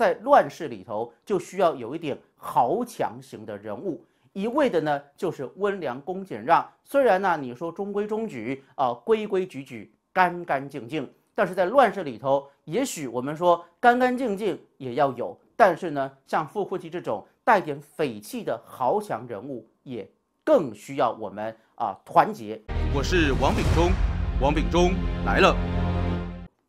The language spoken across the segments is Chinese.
在乱世里头，就需要有一点豪强型的人物。一味的呢，就是温良恭俭让。虽然呢，你说中规中矩啊，规规矩矩，干干净净，但是在乱世里头，也许我们说干干净净也要有。但是呢，像傅后基这种带点匪气的豪强人物，也更需要我们啊团结。我是王秉忠，王秉忠来了。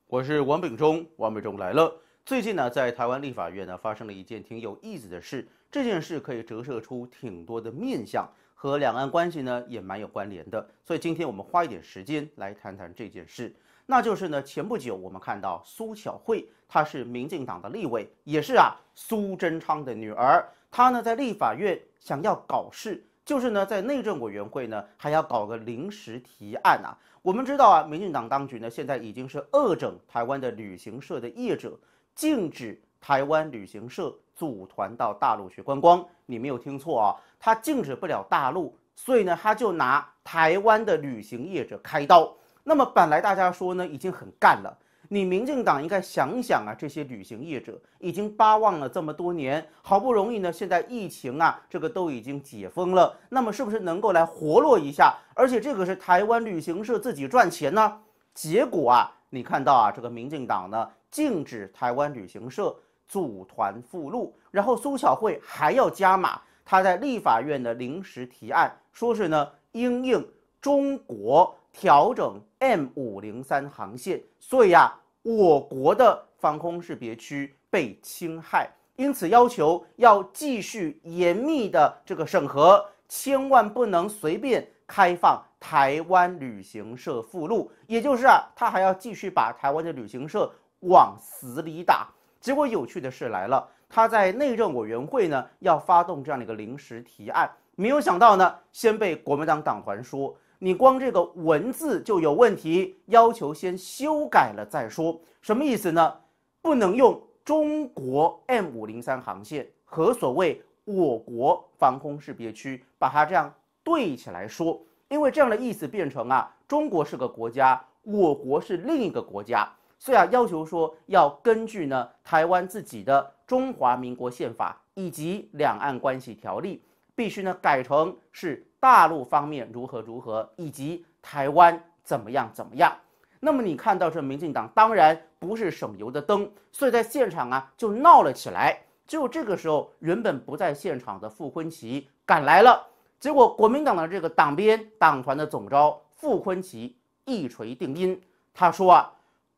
我是王秉忠，王秉忠来了。最近呢，在台湾立法院呢发生了一件挺有意思的事，这件事可以折射出挺多的面相，和两岸关系呢也蛮有关联的。所以今天我们花一点时间来谈谈这件事，那就是呢，前不久我们看到苏巧慧，她是民进党的立委，也是啊苏贞昌的女儿，她呢在立法院想要搞事，就是呢在内政委员会呢还要搞个临时提案啊。我们知道啊，民进党当局呢现在已经是恶整台湾的旅行社的业者。禁止台湾旅行社组团到大陆去观光，你没有听错啊，他禁止不了大陆，所以呢，他就拿台湾的旅行业者开刀。那么本来大家说呢，已经很干了，你民进党应该想想啊，这些旅行业者已经巴望了这么多年，好不容易呢，现在疫情啊，这个都已经解封了，那么是不是能够来活络一下？而且这个是台湾旅行社自己赚钱呢。结果啊，你看到啊，这个民进党呢。禁止台湾旅行社组团赴录，然后苏晓慧还要加码，她在立法院的临时提案，说是呢应应中国调整 M 五零三航线，所以呀我国的防空识别区被侵害，因此要求要继续严密的这个审核，千万不能随便开放台湾旅行社附录，也就是啊他还要继续把台湾的旅行社。往死里打，结果有趣的事来了。他在内政委员会呢，要发动这样的一个临时提案，没有想到呢，先被国民党党团说，你光这个文字就有问题，要求先修改了再说。什么意思呢？不能用中国 M 五零三航线和所谓我国防空识别区把它这样对起来说，因为这样的意思变成啊，中国是个国家，我国是另一个国家。所以啊，要求说要根据呢台湾自己的《中华民国宪法》以及《两岸关系条例》，必须呢改成是大陆方面如何如何，以及台湾怎么样怎么样。那么你看到这民进党当然不是省油的灯，所以在现场啊就闹了起来。就这个时候，原本不在现场的傅昆萁赶来了，结果国民党的这个党鞭、党团的总召傅昆萁一锤定音，他说啊。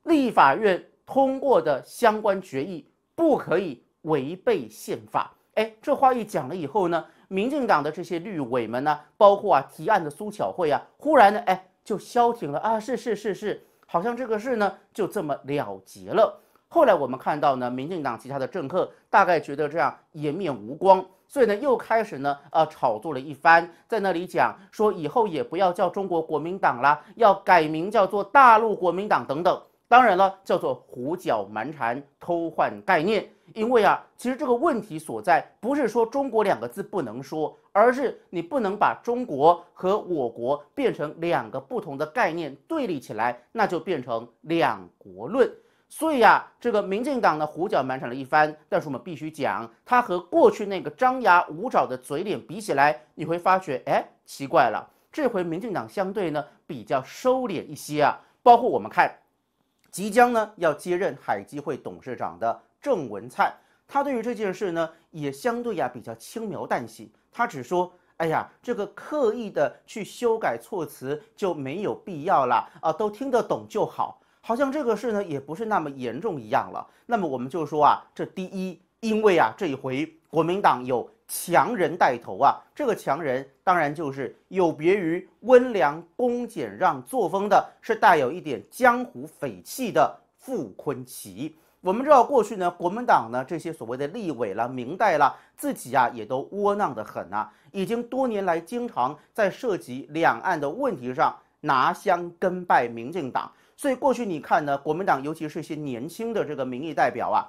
立法院通过的相关决议不可以违背宪法。哎，这话一讲了以后呢，民进党的这些绿委们呢，包括啊提案的苏巧慧啊，忽然呢，哎，就消停了啊。是是是是，好像这个事呢就这么了结了。后来我们看到呢，民进党其他的政客大概觉得这样颜面无光，所以呢，又开始呢，呃，炒作了一番，在那里讲说以后也不要叫中国国民党啦，要改名叫做大陆国民党等等。当然了，叫做胡搅蛮缠、偷换概念。因为啊，其实这个问题所在不是说“中国”两个字不能说，而是你不能把“中国”和“我国”变成两个不同的概念对立起来，那就变成两国论。所以啊，这个民进党呢胡搅蛮缠了一番，但是我们必须讲，它和过去那个张牙舞爪的嘴脸比起来，你会发觉，哎，奇怪了，这回民进党相对呢比较收敛一些啊，包括我们看。即将呢要接任海基会董事长的郑文灿，他对于这件事呢也相对呀比较轻描淡写，他只说，哎呀，这个刻意的去修改措辞就没有必要了啊，都听得懂就好，好像这个事呢也不是那么严重一样了。那么我们就说啊，这第一，因为啊这一回国民党有。强人带头啊！这个强人当然就是有别于温良恭俭让作风的，是带有一点江湖匪气的傅昆萁。我们知道过去呢，国民党呢这些所谓的立委了、明代了，自己啊也都窝囊的很啊，已经多年来经常在涉及两岸的问题上拿香跟拜民进党。所以过去你看呢，国民党尤其是一些年轻的这个民意代表啊。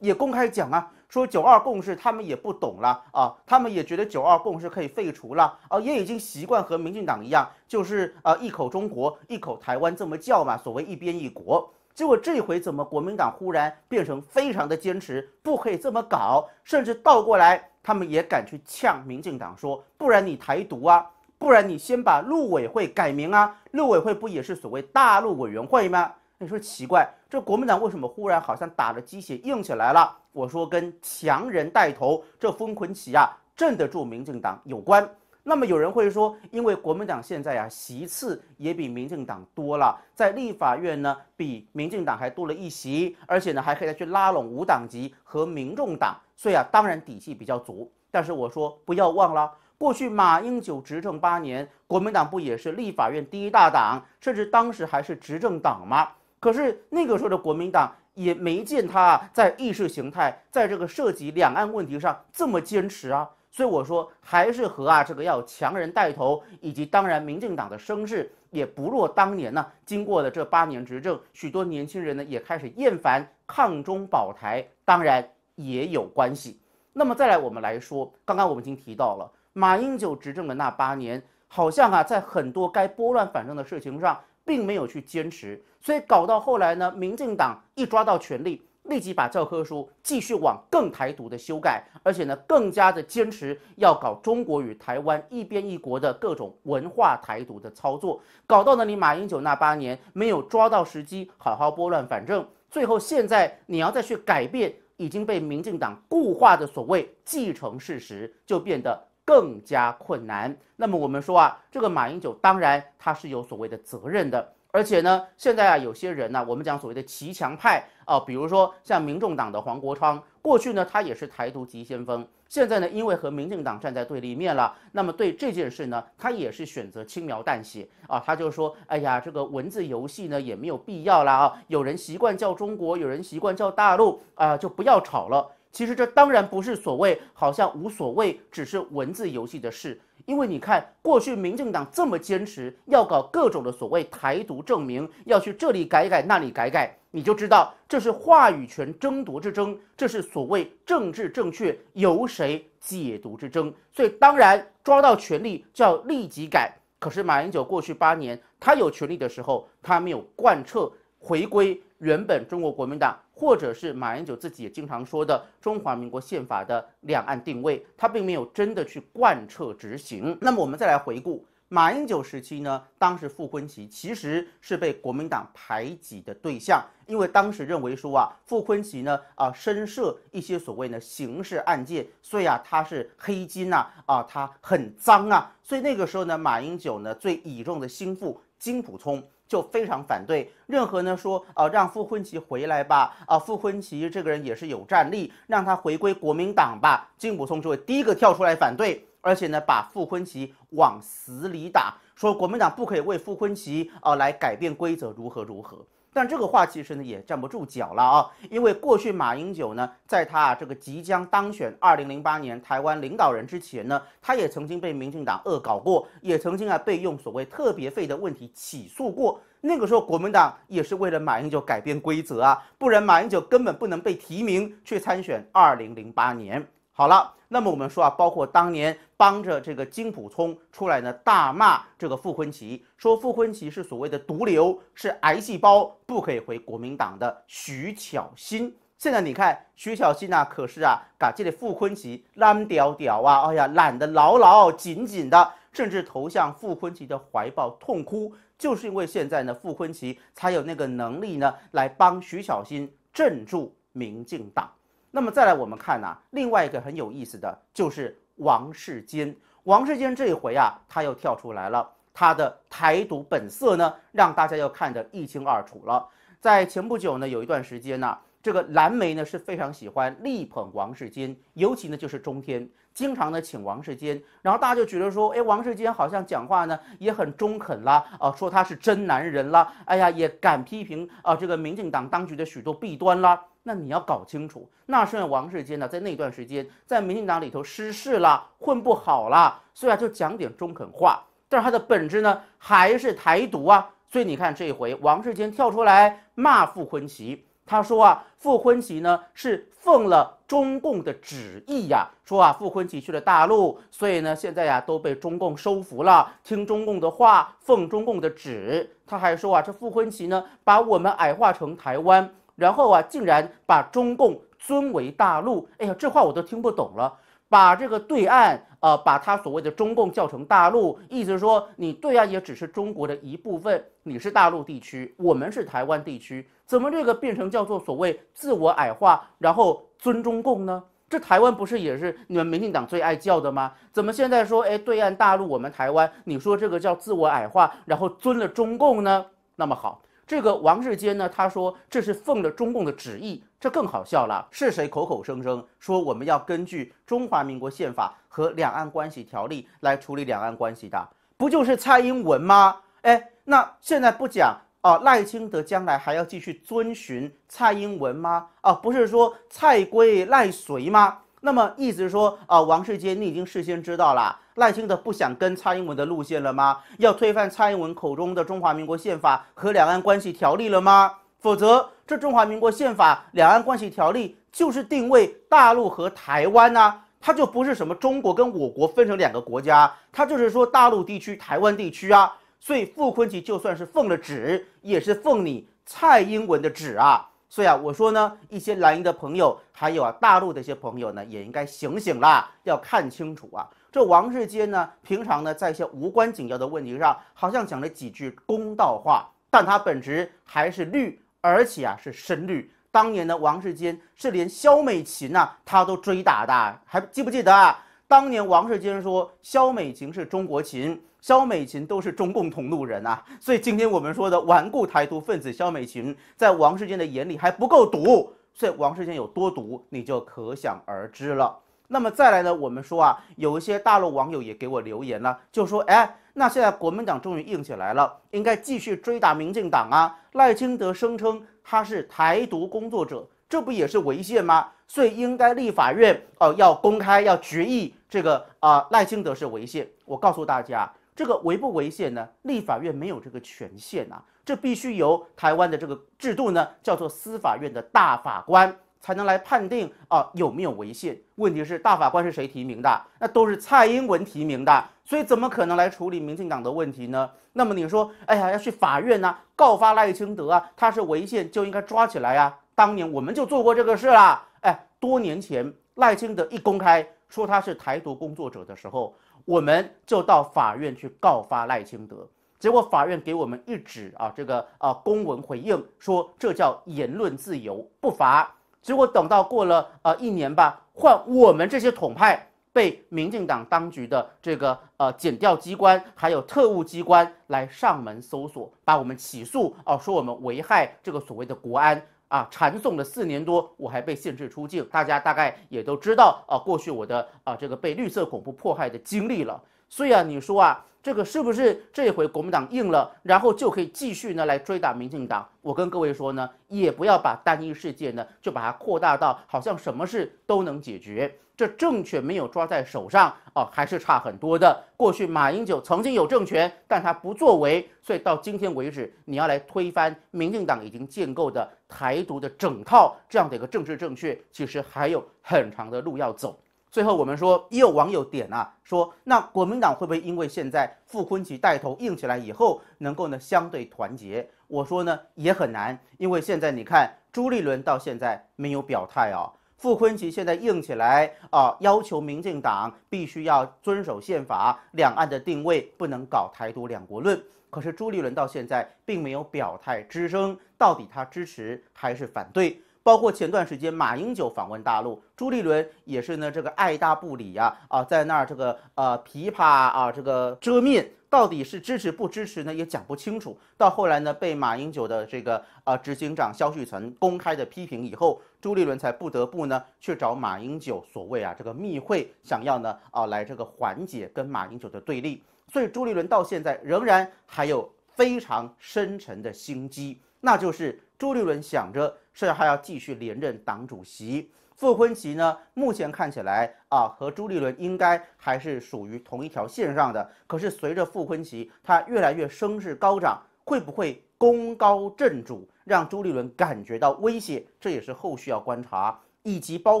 也公开讲啊，说九二共识他们也不懂了啊，他们也觉得九二共识可以废除了啊，也已经习惯和民进党一样，就是啊一口中国一口台湾这么叫嘛，所谓一边一国。结果这回怎么国民党忽然变成非常的坚持，不可以这么搞，甚至倒过来，他们也敢去呛民进党说，不然你台独啊，不然你先把陆委会改名啊，陆委会不也是所谓大陆委员会吗？你说奇怪，这国民党为什么忽然好像打了鸡血，硬起来了？我说跟强人带头，这风捆起啊，镇得住民进党有关。那么有人会说，因为国民党现在呀席次也比民进党多了，在立法院呢比民进党还多了一席，而且呢还可以再去拉拢无党籍和民众党，所以啊当然底气比较足。但是我说不要忘了，过去马英九执政八年，国民党不也是立法院第一大党，甚至当时还是执政党吗？可是那个时候的国民党也没见他，在意识形态，在这个涉及两岸问题上这么坚持啊。所以我说，还是和啊这个要强人带头，以及当然民进党的声势也不弱当年呢。经过了这八年执政，许多年轻人呢也开始厌烦抗中保台，当然也有关系。那么再来我们来说，刚刚我们已经提到了马英九执政的那八年，好像啊在很多该拨乱反正的事情上。并没有去坚持，所以搞到后来呢，民进党一抓到权力，立即把教科书继续往更台独的修改，而且呢，更加的坚持要搞中国与台湾一边一国的各种文化台独的操作，搞到呢，你马英九那八年没有抓到时机好好拨乱反正，最后现在你要再去改变已经被民进党固化的所谓继承事实，就变得。更加困难。那么我们说啊，这个马英九当然他是有所谓的责任的，而且呢，现在啊，有些人呢，我们讲所谓的骑墙派啊，比如说像民众党的黄国昌，过去呢他也是台独急先锋，现在呢因为和民进党站在对立面了，那么对这件事呢，他也是选择轻描淡写啊，他就说，哎呀，这个文字游戏呢也没有必要了啊，有人习惯叫中国，有人习惯叫大陆啊，就不要吵了。其实这当然不是所谓好像无所谓，只是文字游戏的事，因为你看过去民进党这么坚持要搞各种的所谓台独证明，要去这里改改那里改改，你就知道这是话语权争夺之争，这是所谓政治正确由谁解读之争。所以当然抓到权力就要立即改。可是马英九过去八年，他有权力的时候，他没有贯彻。回归原本中国国民党，或者是马英九自己也经常说的中华民国宪法的两岸定位，他并没有真的去贯彻执行。那么我们再来回顾马英九时期呢，当时傅昆奇其实是被国民党排挤的对象，因为当时认为说啊，傅昆奇呢啊深涉一些所谓的刑事案件，所以啊他是黑金啊啊他很脏啊，所以那个时候呢马英九呢最倚重的心腹。金普聪就非常反对任何呢说，呃，让傅昆萁回来吧，啊，傅昆萁这个人也是有战力，让他回归国民党吧。金普聪就会第一个跳出来反对，而且呢，把傅昆萁往死里打，说国民党不可以为傅昆萁啊来改变规则，如何如何。但这个话其实呢也站不住脚了啊，因为过去马英九呢在他这个即将当选二零零八年台湾领导人之前呢，他也曾经被民进党恶搞过，也曾经啊被用所谓特别费的问题起诉过。那个时候国民党也是为了马英九改变规则啊，不然马英九根本不能被提名去参选二零零八年。好了，那么我们说啊，包括当年帮着这个金普聪出来呢，大骂这个傅昆奇，说傅昆奇是所谓的毒瘤，是癌细胞，不可以回国民党的。徐巧芯，现在你看徐巧芯啊，可是啊，把这个傅昆奇揽屌屌啊，哎呀，揽得牢牢紧紧的，甚至投向傅昆奇的怀抱痛哭，就是因为现在呢，傅昆奇才有那个能力呢，来帮徐巧芯镇住民进党。那么再来，我们看呐，另外一个很有意思的就是王世坚。王世坚这一回啊，他又跳出来了，他的台独本色呢，让大家要看得一清二楚了。在前不久呢，有一段时间呢，这个蓝莓呢是非常喜欢力捧王世坚，尤其呢就是中天经常呢请王世坚，然后大家就觉得说，哎，王世坚好像讲话呢也很中肯啦，啊，说他是真男人啦，哎呀，也敢批评啊这个民进党当局的许多弊端啦。那你要搞清楚，那时候王世坚呢，在那段时间在民进党里头失势了，混不好了，所以啊，就讲点中肯话。但是他的本质呢，还是台独啊。所以你看，这一回王世坚跳出来骂傅昆萁，他说啊，傅昆萁呢是奉了中共的旨意呀，说啊，傅昆萁去了大陆，所以呢，现在呀都被中共收服了，听中共的话，奉中共的旨。他还说啊，这傅昆萁呢，把我们矮化成台湾。然后啊，竟然把中共尊为大陆，哎呀，这话我都听不懂了。把这个对岸，呃，把他所谓的中共叫成大陆，意思说你对岸也只是中国的一部分，你是大陆地区，我们是台湾地区，怎么这个变成叫做所谓自我矮化，然后尊中共呢？这台湾不是也是你们民进党最爱叫的吗？怎么现在说，哎，对岸大陆，我们台湾，你说这个叫自我矮化，然后尊了中共呢？那么好。这个王志坚呢？他说这是奉了中共的旨意，这更好笑了。是谁口口声声说我们要根据《中华民国宪法》和《两岸关系条例》来处理两岸关系的？不就是蔡英文吗？哎，那现在不讲啊？赖清德将来还要继续遵循蔡英文吗？啊，不是说蔡归赖随吗？那么意思是说啊，王世坚，你已经事先知道了，赖清的不想跟蔡英文的路线了吗？要推翻蔡英文口中的中华民国宪法和两岸关系条例了吗？否则，这中华民国宪法、两岸关系条例就是定位大陆和台湾呐，它就不是什么中国跟我国分成两个国家，它就是说大陆地区、台湾地区啊。所以，傅昆萁就算是奉了旨，也是奉你蔡英文的旨啊。所以啊，我说呢，一些蓝营的朋友，还有啊大陆的一些朋友呢，也应该醒醒啦，要看清楚啊。这王世坚呢，平常呢在一些无关紧要的问题上，好像讲了几句公道话，但他本质还是绿，而且啊是深绿。当年呢，王世坚是连萧美琴呐，他都追打的，还记不记得？啊？当年王世坚说萧美琴是中国琴。肖美琴都是中共同路人呐，所以今天我们说的顽固台独分子肖美琴，在王世坚的眼里还不够毒，所以王世坚有多毒，你就可想而知了。那么再来呢，我们说啊，有一些大陆网友也给我留言了，就说，哎，那现在国民党终于硬起来了，应该继续追打民进党啊。赖清德声称他是台独工作者，这不也是违宪吗？所以应该立法院哦，要公开要决议，这个啊，赖清德是违宪。我告诉大家。这个违不违宪呢？立法院没有这个权限啊，这必须由台湾的这个制度呢，叫做司法院的大法官才能来判定啊有没有违宪。问题是大法官是谁提名的？那都是蔡英文提名的，所以怎么可能来处理民进党的问题呢？那么你说，哎呀，要去法院呢，告发赖清德啊，他是违宪就应该抓起来啊。当年我们就做过这个事啦，哎，多年前赖清德一公开说他是台独工作者的时候。我们就到法院去告发赖清德，结果法院给我们一纸啊，这个啊公文回应说这叫言论自由，不罚。结果等到过了呃一年吧，换我们这些统派被民进党当局的这个呃检调机关还有特务机关来上门搜索，把我们起诉哦，说我们危害这个所谓的国安。啊，传颂了四年多，我还被限制出境。大家大概也都知道啊，过去我的啊这个被绿色恐怖迫害的经历了。所以啊，你说啊，这个是不是这回国民党硬了，然后就可以继续呢来追打民进党？我跟各位说呢，也不要把单一事件呢就把它扩大到好像什么事都能解决。这政权没有抓在手上啊，还是差很多的。过去马英九曾经有政权，但他不作为，所以到今天为止，你要来推翻民进党已经建构的台独的整套这样的一个政治正确，其实还有很长的路要走。最后，我们说也有网友点啊，说那国民党会不会因为现在傅昆萁带头硬起来以后，能够呢相对团结？我说呢也很难，因为现在你看朱立伦到现在没有表态啊。傅昆萁现在硬起来啊，要求民进党必须要遵守宪法，两岸的定位不能搞台独两国论。可是朱立伦到现在并没有表态支撑，到底他支持还是反对？包括前段时间马英九访问大陆，朱立伦也是呢，这个爱答不理呀啊，在那儿这个呃琵琶啊这个遮面。到底是支持不支持呢？也讲不清楚。到后来呢，被马英九的这个啊执行长肖旭岑公开的批评以后，朱立伦才不得不呢去找马英九，所谓啊这个密会，想要呢啊来这个缓解跟马英九的对立。所以朱立伦到现在仍然还有非常深沉的心机，那就是朱立伦想着是还要继续连任党主席。傅昆琦呢，目前看起来啊，和朱立伦应该还是属于同一条线上的。可是随着傅昆琦他越来越声势高涨，会不会功高震主，让朱立伦感觉到威胁？这也是后续要观察，以及包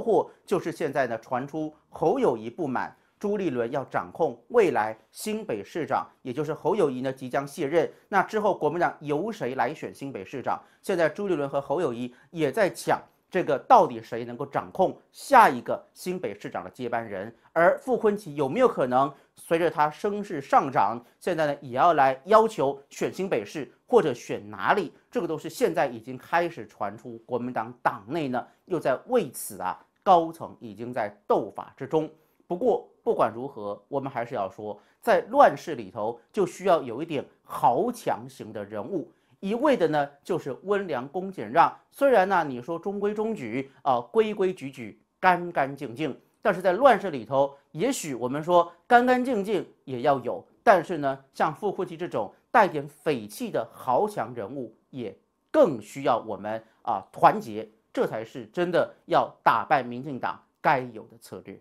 括就是现在呢传出侯友谊不满朱立伦要掌控未来新北市长，也就是侯友谊呢即将卸任，那之后国民党由谁来选新北市长？现在朱立伦和侯友谊也在抢。这个到底谁能够掌控下一个新北市长的接班人？而傅昆奇有没有可能随着他声势上涨，现在呢也要来要求选新北市或者选哪里？这个都是现在已经开始传出，国民党党内呢又在为此啊高层已经在斗法之中。不过不管如何，我们还是要说，在乱世里头就需要有一点豪强型的人物。一味的呢，就是温良恭俭让。虽然呢，你说中规中矩啊，规规矩矩，干干净净，但是在乱世里头，也许我们说干干净净也要有。但是呢，像傅厚西这种带点匪气的豪强人物，也更需要我们啊团结，这才是真的要打败民进党该有的策略。